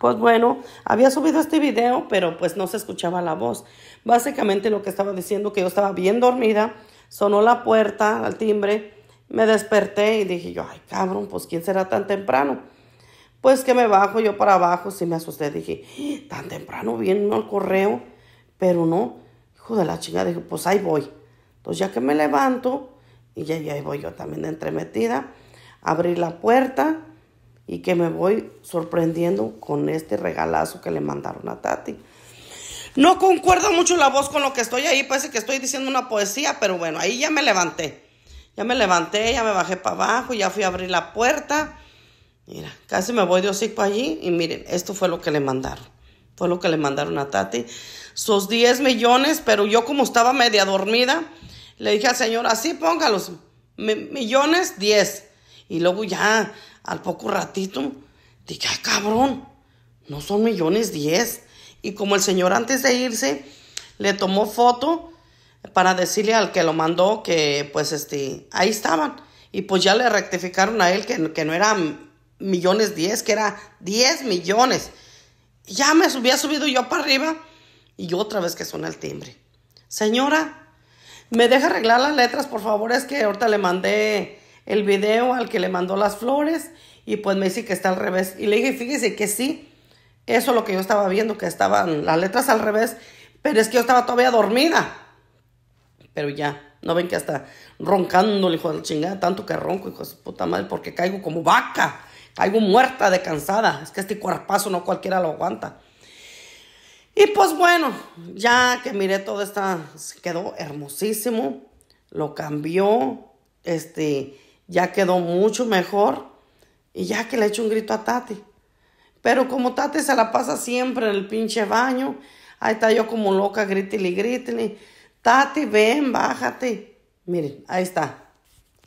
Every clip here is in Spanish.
Pues bueno, había subido este video, pero pues no se escuchaba la voz. Básicamente lo que estaba diciendo que yo estaba bien dormida, sonó la puerta al timbre, me desperté y dije yo, ay cabrón, pues quién será tan temprano. Pues que me bajo yo para abajo, si me asusté, dije, tan temprano vino al correo, pero no, hijo de la chingada, dije, pues ahí voy. Entonces ya que me levanto, y ya, ahí voy yo también entremetida, abrí la puerta, y que me voy sorprendiendo con este regalazo que le mandaron a Tati. No concuerdo mucho la voz con lo que estoy ahí, parece que estoy diciendo una poesía, pero bueno, ahí ya me levanté. Ya me levanté, ya me bajé para abajo, ya fui a abrir la puerta. Mira, casi me voy de hocico allí y miren, esto fue lo que le mandaron. Fue lo que le mandaron a Tati. Sus 10 millones, pero yo como estaba media dormida, le dije al señor, así póngalos, millones, 10. Y luego ya al poco ratito, dije, cabrón, no son millones diez. Y como el señor antes de irse le tomó foto para decirle al que lo mandó que pues este, ahí estaban. Y pues ya le rectificaron a él que, que no eran millones diez, que era diez millones. Ya me había subido yo para arriba y otra vez que suena el timbre. Señora, ¿me deja arreglar las letras, por favor? Es que ahorita le mandé el video al que le mandó las flores y pues me dice que está al revés. Y le dije, fíjese que sí, eso lo que yo estaba viendo, que estaban las letras al revés, pero es que yo estaba todavía dormida. Pero ya, no ven que hasta roncando, el hijo de chingada, tanto que ronco, hijo de puta madre, porque caigo como vaca, caigo muerta de cansada. Es que este cuerpazo no cualquiera lo aguanta. Y pues bueno, ya que miré todo esta, quedó hermosísimo, lo cambió, este, ya quedó mucho mejor y ya que le echo un grito a Tati. Pero como Tati se la pasa siempre en el pinche baño, ahí está yo como loca, y gritili. Tati, ven, bájate. Miren, ahí está.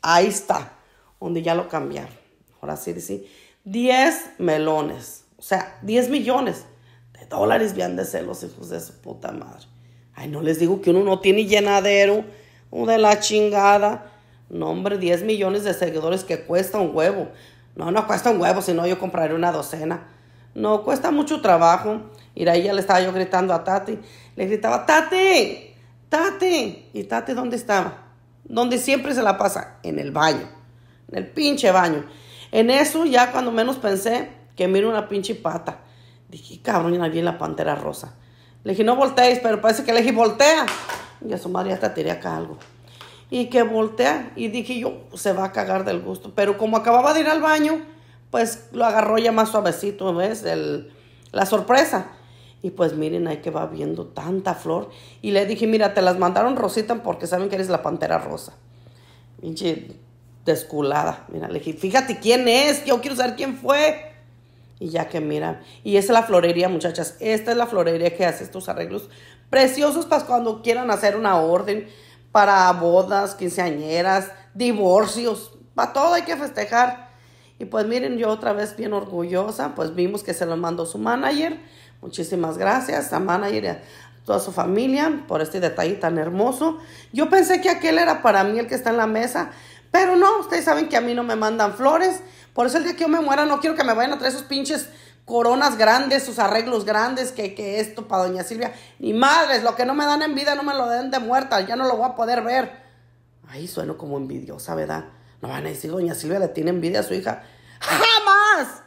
Ahí está. Donde ya lo cambiaron. Ahora sí, sí. 10 melones. O sea, 10 millones de dólares bien de ser los hijos de su puta madre. Ay, no les digo que uno no tiene llenadero. O de la chingada. No, hombre, 10 millones de seguidores que cuesta un huevo. No, no cuesta un huevo, sino yo compraré una docena. No, cuesta mucho trabajo. Y ahí ya le estaba yo gritando a Tati. Le gritaba, Tati, Tati. ¿Y Tati dónde estaba? ¿Dónde siempre se la pasa, en el baño, en el pinche baño. En eso ya cuando menos pensé que miro una pinche pata. Dije, cabrón, ya vi la pantera rosa. Le dije, no volteéis, pero parece que le dije, voltea. Y a su madre te tiré acá algo y que voltea. Y dije yo, se va a cagar del gusto. Pero como acababa de ir al baño, pues lo agarró ya más suavecito, ¿ves? El, la sorpresa. Y pues miren, ahí que va viendo tanta flor. Y le dije, mira, te las mandaron Rosita porque saben que eres la pantera rosa. Pinche desculada. Mira, le dije, fíjate quién es, yo quiero saber quién fue. Y ya que mira, y esa es la florería, muchachas. Esta es la florería que hace estos arreglos preciosos para cuando quieran hacer una orden para bodas, quinceañeras, divorcios, para todo hay que festejar. Y pues miren, yo otra vez bien orgullosa, pues vimos que se lo mandó su manager. Muchísimas gracias a manager y a toda su familia por este detalle tan hermoso. Yo pensé que aquel era para mí el que está en la mesa, pero no, ustedes saben que a mí no me mandan flores. Por eso el día que yo me muera no quiero que me vayan a traer esos pinches coronas grandes, sus arreglos grandes, que, que esto para doña Silvia. Ni madres, lo que no me dan en vida no me lo den de muerta, ya no lo voy a poder ver. Ahí sueno como envidiosa, ¿verdad? No van a decir, doña Silvia le tiene envidia a su hija. ¡Jamás!